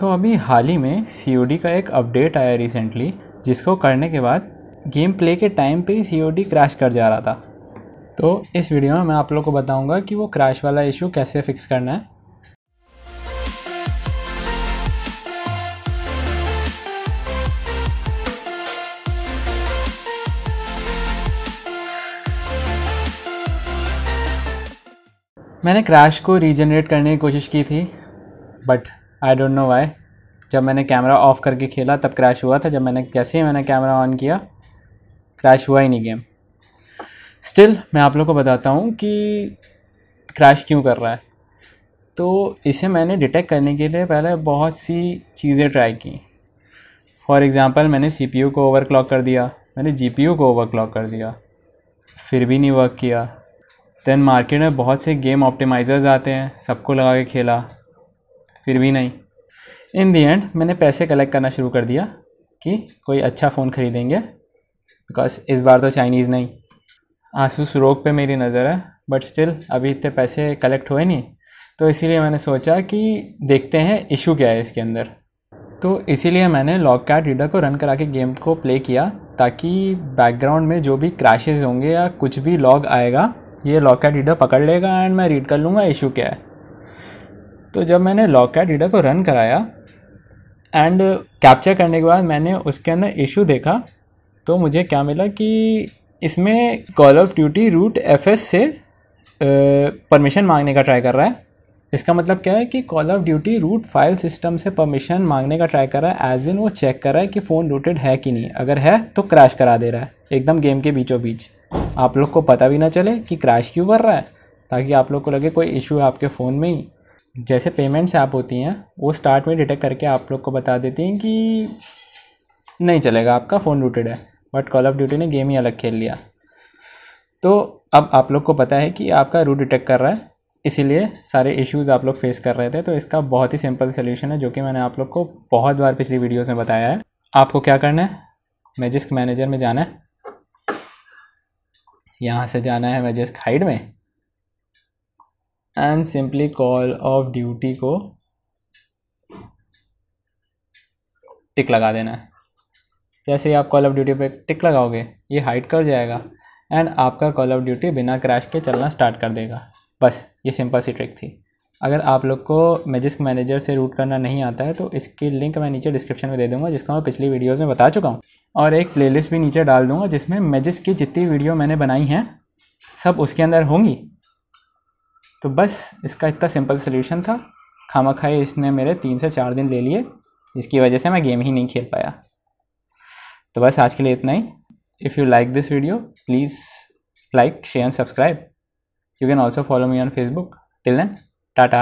तो अभी हाल ही में सी का एक अपडेट आया रिसेंटली जिसको करने के बाद गेम प्ले के टाइम पे ही सी क्रैश कर जा रहा था तो इस वीडियो में मैं आप लोग को बताऊंगा कि वो क्रैश वाला इशू कैसे फिक्स करना है मैंने क्रैश को रीजनरेट करने की कोशिश की थी but I don't know why जब मैंने कैमरा ऑफ़ करके खेला तब क्रैश हुआ था जब मैंने कैसे ही मैंने कैमरा ऑन किया क्रैश हुआ ही नहीं गेम स्टिल मैं आप लोग को बताता हूँ कि क्रैश क्यों कर रहा है तो इसे मैंने डिटेक्ट करने के लिए पहले बहुत सी चीज़ें ट्राई की फॉर एग्ज़ाम्पल मैंने सी पी यू को ओवर क्लॉक कर दिया मैंने जी पी यू को ओवर क्लॉक कर दिया फिर भी नहीं वर्क किया दैन मार्केट में बहुत से गेम ऑप्टिमाइज़र्स आते हैं सबको लगा के खेला फिर भी नहीं इन दी एंड मैंने पैसे कलेक्ट करना शुरू कर दिया कि कोई अच्छा फ़ोन ख़रीदेंगे बिकॉज इस बार तो चाइनीज़ नहीं आसूस रोग पे मेरी नज़र है बट स्टिल अभी इतने पैसे कलेक्ट हुए नहीं तो इसीलिए मैंने सोचा कि देखते हैं इशू क्या है इसके अंदर तो इसीलिए मैंने लॉक कैट रीडर को रन करा के गेम को प्ले किया ताकि बैकग्राउंड में जो भी क्रैशेज होंगे या कुछ भी लॉग आएगा ये लॉक कैट रीडर पकड़ लेगा एंड मैं रीड कर लूँगा इशू क्या है तो जब मैंने लॉकैट रीडर को रन कराया एंड कैप्चर करने के बाद मैंने उसके अंदर इशू देखा तो मुझे क्या मिला कि इसमें Call of Duty root F से परमिशन मांगने का ट्राई कर रहा है इसका मतलब क्या है कि Call of Duty root file system से परमिशन मांगने का ट्राई कर रहा है एज इन वो चेक कर रहा है कि फ़ोन रूटेड है कि नहीं अगर है तो क्रैश करा दे रहा है एकदम गेम के बीचों बीच आप लोग को पता भी ना चले कि क्रैश क्यों कर रहा है ताकि आप लोग को लगे कोई इशू है आपके फ़ोन में ही जैसे पेमेंट्स ऐप होती हैं वो स्टार्ट में डिटेक्ट करके आप लोग को बता देती हैं कि नहीं चलेगा आपका फ़ोन रूटेड है बट कॉल ऑफ ड्यूटी ने गेम ही अलग खेल लिया तो अब आप लोग को पता है कि आपका रूट डिटेक्ट कर रहा है इसीलिए सारे इश्यूज़ आप लोग फेस कर रहे थे तो इसका बहुत ही सिंपल सोल्यूशन है जो कि मैंने आप लोग को बहुत बार पिछली वीडियोज़ में बताया है आपको क्या करना है मैजिस्क मैनेजर में जाना है यहाँ से जाना है मैजिस्क हाइड में and simply Call of Duty को टिक लगा देना है जैसे ही आप कॉल ऑफ ड्यूटी पे टिक लगाओगे ये हाइट कर जाएगा एंड आपका कॉल ऑफ ड्यूटी बिना क्रैश के चलना स्टार्ट कर देगा बस ये सिंपल सी ट्रिक थी अगर आप लोग को मैजिस्क मैनेजर से रूट करना नहीं आता है तो इसकी लिंक मैं नीचे डिस्क्रिप्शन में दे दूंगा जिसका मैं पिछली वीडियोस में बता चुका हूँ और एक प्लेलिस्ट भी नीचे डाल दूंगा जिसमें मैजिस्क की जितनी वीडियो मैंने बनाई हैं सब उसके अंदर होंगी तो बस इसका इतना सिंपल सोल्यूशन था खामा खाई इसने मेरे तीन से चार दिन ले लिए इसकी वजह से मैं गेम ही नहीं खेल पाया तो बस आज के लिए इतना ही if you like this video please like share and subscribe you can also follow me on Facebook till then Tata